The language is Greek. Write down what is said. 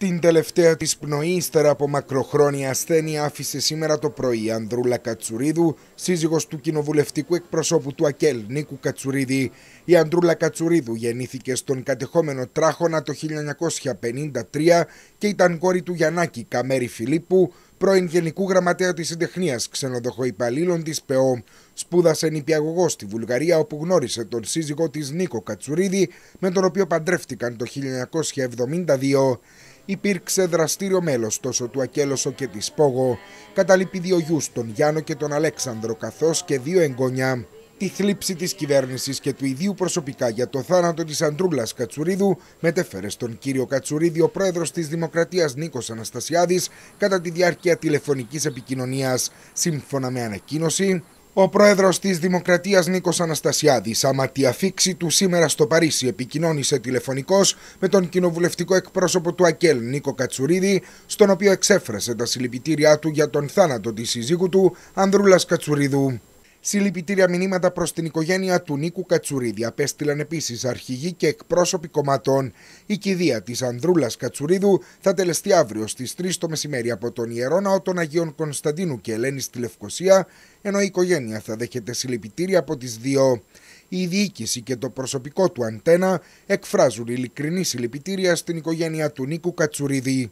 Την τελευταία της πνοή, ύστερα από μακροχρόνια ασθένεια, άφησε σήμερα το πρωί η Ανδρούλα Κατσουρίδου, σύζυγος του κοινοβουλευτικού εκπροσώπου του ΑΚΕΛ, Νίκου Κατσουρίδη. Η Ανδρούλα Κατσουρίδου γεννήθηκε στον κατεχόμενο Τράχονα το 1953 και ήταν κόρη του Γιαννάκη Καμέρη Φιλίππου, πρώην Γενικού Γραμματέα της Συντεχνίας Ξενοδοχοϊπαλλήλων της ΠΕΟ. Σπούδασε νηπιαγωγός στη Βουλγαρία όπου γνώρισε τον σύζυγό της Νίκο Κατσουρίδη με τον οποίο παντρεύτηκαν το 1972 υπήρξε δραστήριο μέλος τόσο του Ακέλωσο και της Πόγο, καταλείπει δύο γιους, τον Γιάννο και τον Αλέξανδρο, καθώς και δύο εγγόνια. Τη θλίψη της κυβέρνησης και του ιδίου προσωπικά για το θάνατο της Αντρούλας Κατσουρίδου μετέφερε στον κύριο Κατσουρίδη ο πρόεδρος της Δημοκρατίας Νίκος Αναστασιάδης κατά τη διάρκεια τηλεφωνικής επικοινωνίας. Σύμφωνα με ανακοίνωση, ο πρόεδρος της Δημοκρατίας Νίκος Αναστασιάδης, άμα τη αφήξη του σήμερα στο Παρίσι, επικοινώνησε τηλεφωνικώς με τον κοινοβουλευτικό εκπρόσωπο του ΑΚΕΛ, Νίκο Κατσουρίδη, στον οποίο εξέφρασε τα συλληπιτήριά του για τον θάνατο της συζύγου του, Ανδρούλας Κατσουρίδου. Συλληπιτήρια μηνύματα προς την οικογένεια του Νίκου Κατσουρίδη απέστειλαν επίσης αρχηγοί και εκπρόσωποι κομματών. Η κηδεία της Ανδρούλας Κατσουρίδου θα τελεστεί αύριο στις 3 το μεσημέρι από τον Ιερό Ναό των Αγίων Κωνσταντίνου και Ελένης στη Λευκοσία, ενώ η οικογένεια θα δέχεται συλληπιτήρια από τις 2. Η διοίκηση και το προσωπικό του Αντένα εκφράζουν ειλικρινή συλληπιτήρια στην οικογένεια του Νίκου Κατσουρίδη.